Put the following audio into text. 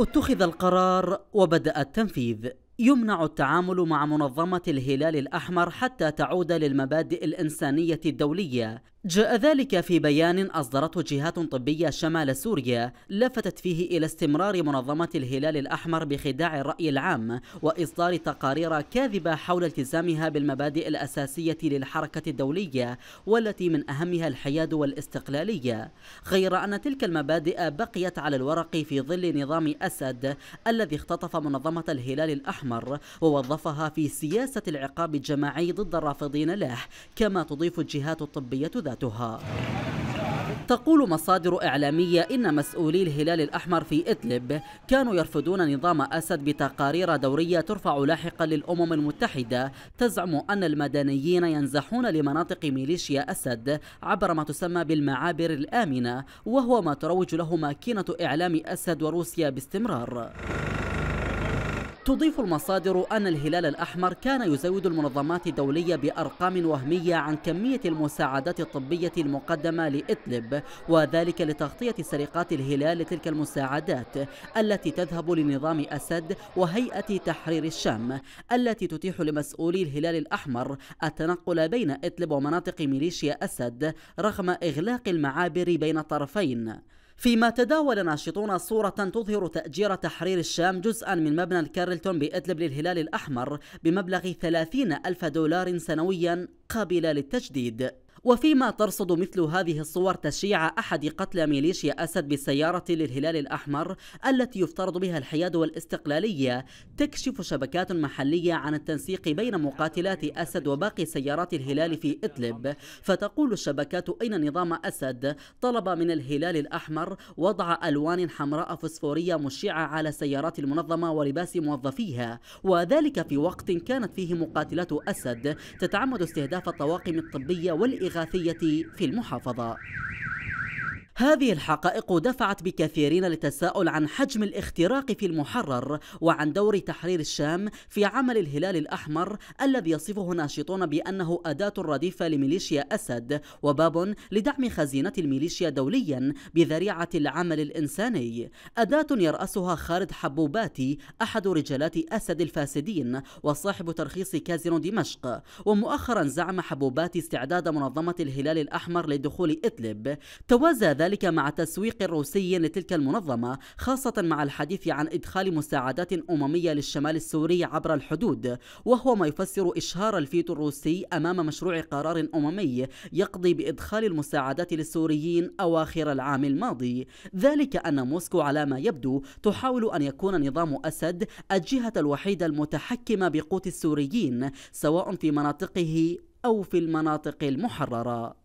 اتخذ القرار وبدأ التنفيذ يمنع التعامل مع منظمة الهلال الأحمر حتى تعود للمبادئ الإنسانية الدولية جاء ذلك في بيان أصدرته جهات طبية شمال سوريا لفتت فيه إلى استمرار منظمة الهلال الأحمر بخداع الرأي العام وإصدار تقارير كاذبة حول التزامها بالمبادئ الأساسية للحركة الدولية والتي من أهمها الحياد والاستقلالية غير أن تلك المبادئ بقيت على الورق في ظل نظام أسد الذي اختطف منظمة الهلال الأحمر الأحمر ووظفها في سياسة العقاب الجماعي ضد الرافضين له كما تضيف الجهات الطبية ذاتها تقول مصادر إعلامية إن مسؤولي الهلال الأحمر في إدلب كانوا يرفضون نظام أسد بتقارير دورية ترفع لاحقا للأمم المتحدة تزعم أن المدنيين ينزحون لمناطق ميليشيا أسد عبر ما تسمى بالمعابر الآمنة وهو ما تروج له ماكينة إعلام أسد وروسيا باستمرار تضيف المصادر أن الهلال الأحمر كان يزود المنظمات الدولية بأرقام وهمية عن كمية المساعدات الطبية المقدمة لإدلب وذلك لتغطية سرقات الهلال لتلك المساعدات التي تذهب لنظام أسد وهيئة تحرير الشام التي تتيح لمسؤولي الهلال الأحمر التنقل بين إدلب ومناطق ميليشيا أسد رغم إغلاق المعابر بين الطرفين فيما تداول ناشطون صورة تظهر تأجير تحرير الشام جزءا من مبنى الكارلتون بإدلب للهلال الأحمر بمبلغ 30 ألف دولار سنويا قابلة للتجديد وفيما ترصد مثل هذه الصور تشيع أحد قتلى ميليشيا أسد بالسيارة للهلال الأحمر التي يفترض بها الحياد والاستقلالية تكشف شبكات محلية عن التنسيق بين مقاتلات أسد وباقي سيارات الهلال في إدلب فتقول الشبكات أين نظام أسد طلب من الهلال الأحمر وضع ألوان حمراء فسفورية مشعة على سيارات المنظمة ولباس موظفيها وذلك في وقت كانت فيه مقاتلات أسد تتعمد استهداف الطواقم الطبية والإغاثة الإغاثية في المحافظة هذه الحقائق دفعت بكثيرين للتساؤل عن حجم الاختراق في المحرر وعن دور تحرير الشام في عمل الهلال الأحمر الذي يصفه ناشطون بأنه أداة رديفة لميليشيا أسد وباب لدعم خزينة الميليشيا دوليا بذريعة العمل الإنساني أداة يرأسها خالد حبوباتي أحد رجالات أسد الفاسدين وصاحب ترخيص كازينو دمشق ومؤخرا زعم حبوباتي استعداد منظمة الهلال الأحمر لدخول إدلب توازى ذلك وذلك مع تسويق روسي لتلك المنظمة خاصة مع الحديث عن إدخال مساعدات أممية للشمال السوري عبر الحدود وهو ما يفسر إشهار الفيتو الروسي أمام مشروع قرار أممي يقضي بإدخال المساعدات للسوريين أواخر العام الماضي ذلك أن موسكو على ما يبدو تحاول أن يكون نظام أسد الجهة الوحيدة المتحكمة بقوت السوريين سواء في مناطقه أو في المناطق المحررة